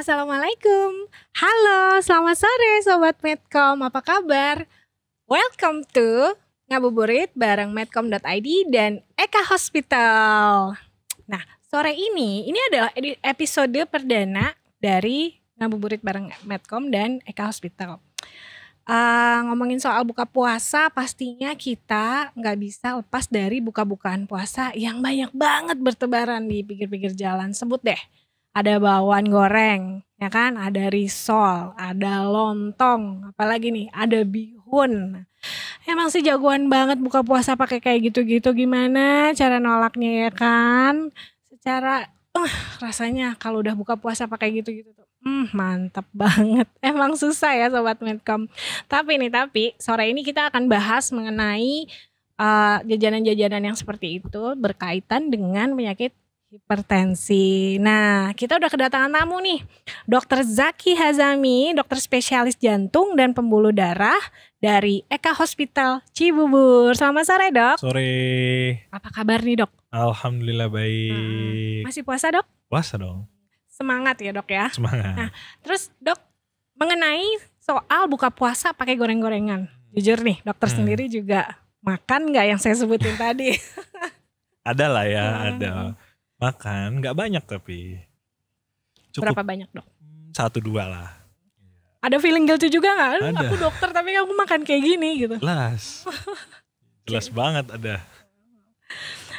Assalamualaikum. Halo, selamat sore Sobat Medcom. Apa kabar? Welcome to Ngabuburit bareng medcom.id dan Eka Hospital. Nah, sore ini, ini adalah episode perdana dari Ngabuburit bareng Medcom dan Eka Hospital. Uh, ngomongin soal buka puasa, pastinya kita nggak bisa lepas dari buka-bukaan puasa yang banyak banget bertebaran di pinggir-pinggir jalan. Sebut deh, ada bawang goreng, ya kan? Ada risol, ada lontong, apalagi nih, ada bihun. Emang sih jagoan banget buka puasa pakai kayak gitu-gitu gimana cara nolaknya ya kan? Secara uh, rasanya kalau udah buka puasa pakai gitu-gitu tuh. Hmm, mantap banget. Emang susah ya sobat Medcom. Tapi nih, tapi sore ini kita akan bahas mengenai uh, jajanan-jajanan uh, jajanan -jajanan yang seperti itu berkaitan dengan penyakit hipertensi. Nah, kita udah kedatangan tamu nih. Dokter Zaki Hazami, dokter spesialis jantung dan pembuluh darah dari Eka Hospital Cibubur. Selamat sore, Dok. Sore. Apa kabar nih, Dok? Alhamdulillah baik. Hmm, masih puasa, Dok? Puasa dong. Semangat ya, Dok ya. Semangat. Nah, terus Dok mengenai soal buka puasa pakai goreng-gorengan. Jujur nih, dokter hmm. sendiri juga makan nggak yang saya sebutin tadi? ada lah ya, ada Makan, nggak banyak tapi. Cukup Berapa banyak dok? Hmm, satu dua lah. Ada feeling guilty juga gak? Ada. Aku dokter tapi aku makan kayak gini gitu. Jelas. Jelas banget ada.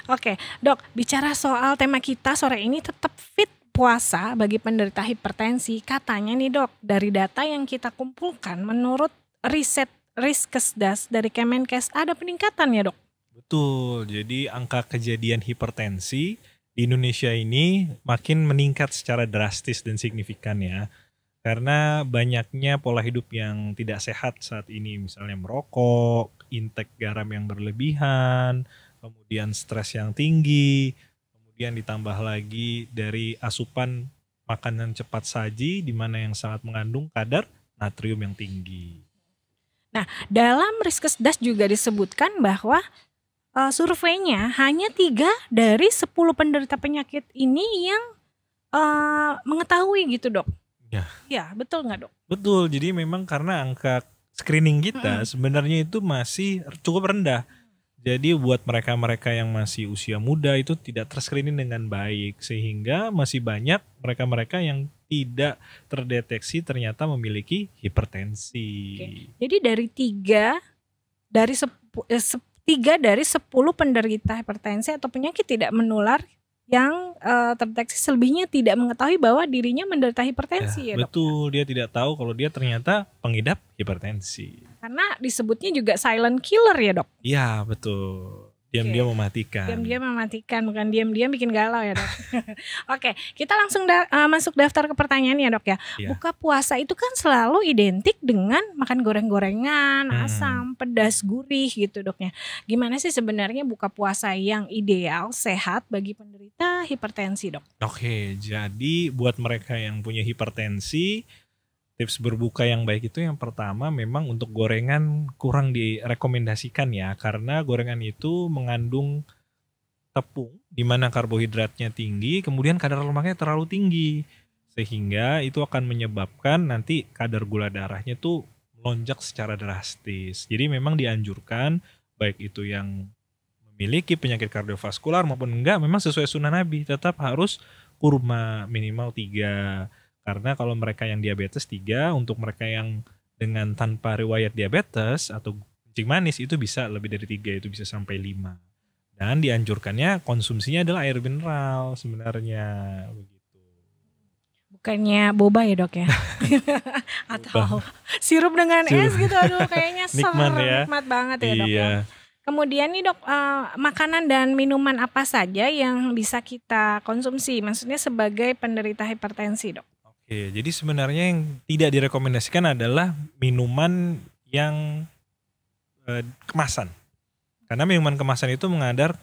Oke, okay. dok, bicara soal tema kita sore ini tetap fit puasa bagi penderita hipertensi. Katanya nih dok, dari data yang kita kumpulkan menurut riset Riskesdas dari Kemenkes ada peningkatan ya dok? Betul, jadi angka kejadian hipertensi di Indonesia ini makin meningkat secara drastis dan signifikan ya. Karena banyaknya pola hidup yang tidak sehat saat ini, misalnya merokok, intake garam yang berlebihan, kemudian stres yang tinggi, kemudian ditambah lagi dari asupan makanan cepat saji di mana yang sangat mengandung kadar natrium yang tinggi. Nah, dalam Riskesdas juga disebutkan bahwa uh, surveinya hanya tiga dari 10 penderita penyakit ini yang uh, mengetahui gitu dok. Ya. Ya betul nggak dok? Betul. Jadi memang karena angka screening kita -hmm. sebenarnya itu masih cukup rendah. Jadi buat mereka-mereka yang masih usia muda itu tidak terscreening dengan baik sehingga masih banyak mereka-mereka yang tidak terdeteksi ternyata memiliki hipertensi. Oke. Jadi dari tiga dari sep, eh, sep, tiga dari sepuluh penderita hipertensi atau penyakit tidak menular yang uh, terdeteksi selebihnya tidak mengetahui bahwa dirinya menderita hipertensi ya, ya, ya betul dia tidak tahu kalau dia ternyata pengidap hipertensi karena disebutnya juga silent killer ya dok iya betul Diam-diam okay. mematikan. Diam-diam mematikan, bukan diam-diam bikin galau ya dok. Oke, okay, kita langsung da uh, masuk daftar ke pertanyaan ya dok ya. Yeah. Buka puasa itu kan selalu identik dengan makan goreng-gorengan, hmm. asam, pedas, gurih gitu doknya. Gimana sih sebenarnya buka puasa yang ideal, sehat bagi penderita hipertensi dok? Oke, okay, jadi buat mereka yang punya hipertensi, tips berbuka yang baik itu yang pertama memang untuk gorengan kurang direkomendasikan ya karena gorengan itu mengandung tepung di mana karbohidratnya tinggi kemudian kadar lemaknya terlalu tinggi sehingga itu akan menyebabkan nanti kadar gula darahnya tuh melonjak secara drastis. Jadi memang dianjurkan baik itu yang memiliki penyakit kardiovaskular maupun enggak memang sesuai sunnah Nabi tetap harus kurma minimal 3 karena kalau mereka yang diabetes tiga untuk mereka yang dengan tanpa riwayat diabetes atau kencing manis itu bisa lebih dari tiga itu bisa sampai lima Dan dianjurkannya konsumsinya adalah air mineral sebenarnya begitu. Bukannya boba ya dok ya? atau sirup dengan sirup. es gitu aduh kayaknya nikmat, ser, ya. nikmat banget ya iya. dok ya. Iya. Kemudian nih dok, uh, makanan dan minuman apa saja yang bisa kita konsumsi? Maksudnya sebagai penderita hipertensi dok? Oke, jadi sebenarnya yang tidak direkomendasikan adalah minuman yang eh, kemasan. Karena minuman kemasan itu mengandar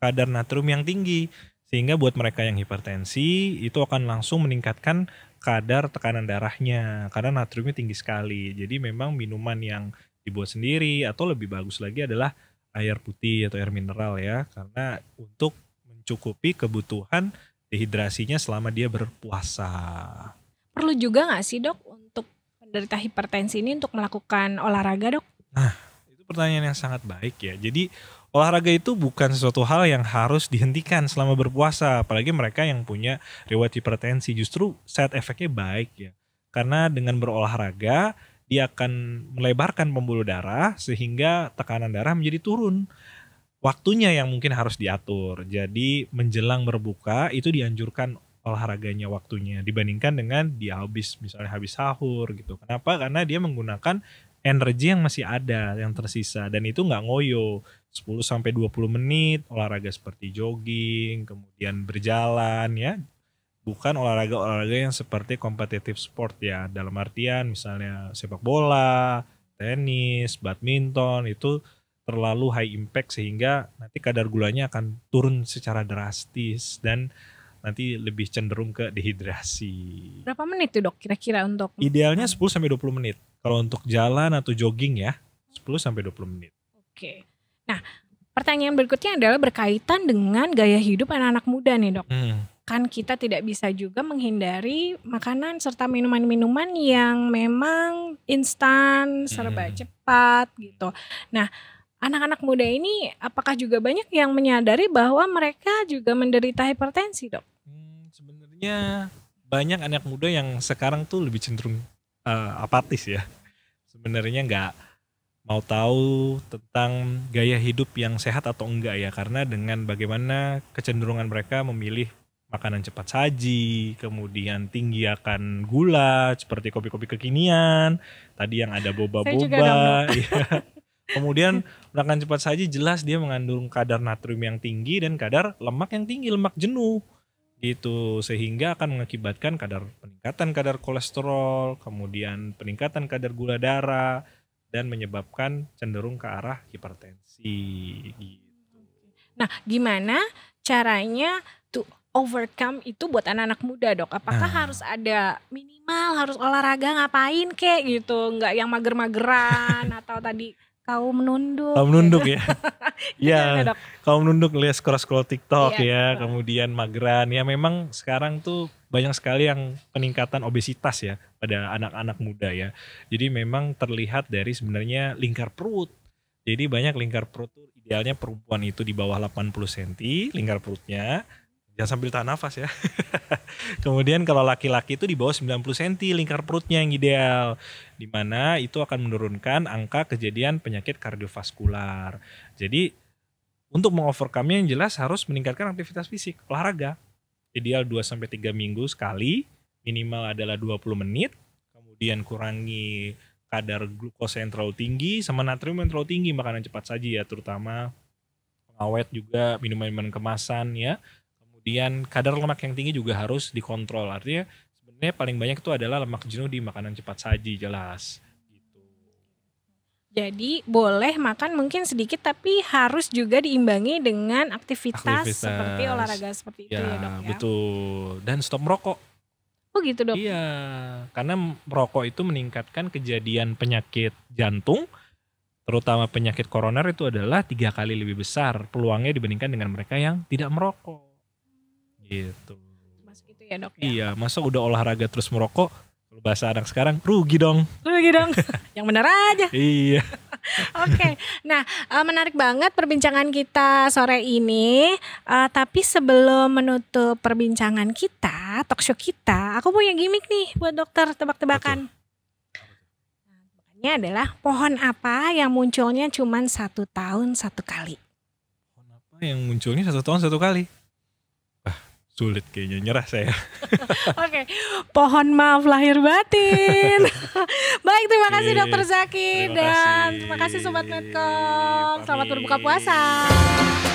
kadar natrium yang tinggi sehingga buat mereka yang hipertensi itu akan langsung meningkatkan kadar tekanan darahnya karena natriumnya tinggi sekali. Jadi memang minuman yang dibuat sendiri atau lebih bagus lagi adalah air putih atau air mineral ya karena untuk mencukupi kebutuhan dehidrasinya selama dia berpuasa perlu juga nggak sih dok untuk penderita hipertensi ini untuk melakukan olahraga dok? Nah itu pertanyaan yang sangat baik ya. Jadi olahraga itu bukan sesuatu hal yang harus dihentikan selama berpuasa, apalagi mereka yang punya riwayat hipertensi justru set efeknya baik ya. Karena dengan berolahraga dia akan melebarkan pembuluh darah sehingga tekanan darah menjadi turun. Waktunya yang mungkin harus diatur. Jadi menjelang berbuka itu dianjurkan olahraganya waktunya dibandingkan dengan dia habis misalnya habis sahur gitu. Kenapa? Karena dia menggunakan energi yang masih ada yang tersisa dan itu nggak ngoyo 10 sampai 20 menit olahraga seperti jogging kemudian berjalan ya bukan olahraga-olahraga yang seperti competitive sport ya dalam artian misalnya sepak bola tenis badminton itu terlalu high impact sehingga nanti kadar gulanya akan turun secara drastis dan nanti lebih cenderung ke dehidrasi. Berapa menit tuh dok kira-kira untuk? Idealnya 10 sampai 20 menit. Kalau untuk jalan atau jogging ya, 10 sampai 20 menit. Oke. Nah, pertanyaan berikutnya adalah berkaitan dengan gaya hidup anak-anak muda nih, Dok. Hmm. Kan kita tidak bisa juga menghindari makanan serta minuman-minuman yang memang instan, serba hmm. cepat gitu. Nah, anak-anak muda ini apakah juga banyak yang menyadari bahwa mereka juga menderita hipertensi, dok? Hmm, sebenarnya banyak anak muda yang sekarang tuh lebih cenderung uh, apatis ya. Sebenarnya nggak mau tahu tentang gaya hidup yang sehat atau enggak ya karena dengan bagaimana kecenderungan mereka memilih makanan cepat saji, kemudian tinggi akan gula seperti kopi-kopi kekinian, tadi yang ada boba-boba, Kemudian makan cepat saji jelas dia mengandung kadar natrium yang tinggi dan kadar lemak yang tinggi, lemak jenuh gitu sehingga akan mengakibatkan kadar peningkatan kadar kolesterol, kemudian peningkatan kadar gula darah dan menyebabkan cenderung ke arah hipertensi gitu. Nah, gimana caranya to overcome itu buat anak-anak muda dok? Apakah nah. harus ada minimal harus olahraga ngapain kek gitu? Nggak yang mager-mageran atau tadi Kau menunduk. Kau menunduk gitu. ya. Iya, iya, iya, ya, kau menunduk lihat scroll scroll TikTok ya, ya. kemudian mageran ya memang sekarang tuh banyak sekali yang peningkatan obesitas ya pada anak-anak muda ya. Jadi memang terlihat dari sebenarnya lingkar perut. Jadi banyak lingkar perut tuh idealnya perempuan itu di bawah 80 cm lingkar perutnya Jangan ya, sambil tahan nafas ya. Kemudian kalau laki-laki itu di bawah 90 cm lingkar perutnya yang ideal. Dimana itu akan menurunkan angka kejadian penyakit kardiovaskular. Jadi untuk mengovercome yang jelas harus meningkatkan aktivitas fisik, olahraga. Ideal 2-3 minggu sekali, minimal adalah 20 menit. Kemudian kurangi kadar glukosa yang terlalu tinggi sama natrium yang terlalu tinggi, makanan cepat saji ya terutama pengawet juga, minuman-minuman kemasan ya Kemudian kadar lemak yang tinggi juga harus dikontrol. Artinya sebenarnya paling banyak itu adalah lemak jenuh di makanan cepat saji jelas. Gitu. Jadi boleh makan mungkin sedikit tapi harus juga diimbangi dengan aktivitas, aktivitas. seperti olahraga seperti ya, itu ya dok ya. Betul. Dan stop merokok. Oh gitu dok. Iya, karena merokok itu meningkatkan kejadian penyakit jantung, terutama penyakit koroner itu adalah tiga kali lebih besar peluangnya dibandingkan dengan mereka yang tidak merokok. Gitu. Masuk itu ya dok ya? Iya, masuk udah olahraga terus merokok, kalau bahasa anak sekarang rugi dong. Rugi dong, yang benar aja. iya. Oke, okay. nah eh, menarik banget perbincangan kita sore ini. Uh, tapi sebelum menutup perbincangan kita, talk show kita, aku punya gimmick nih buat dokter tebak-tebakan. Tebakannya adalah pohon apa yang munculnya cuma satu tahun satu kali. Pohon apa yang munculnya satu tahun satu kali? sulit kayaknya nyerah saya. Oke, okay. pohon maaf lahir batin. Baik, terima kasih okay. Dokter Zaki terima dan kasih. terima kasih Sobat Medcom. Selamat berbuka puasa.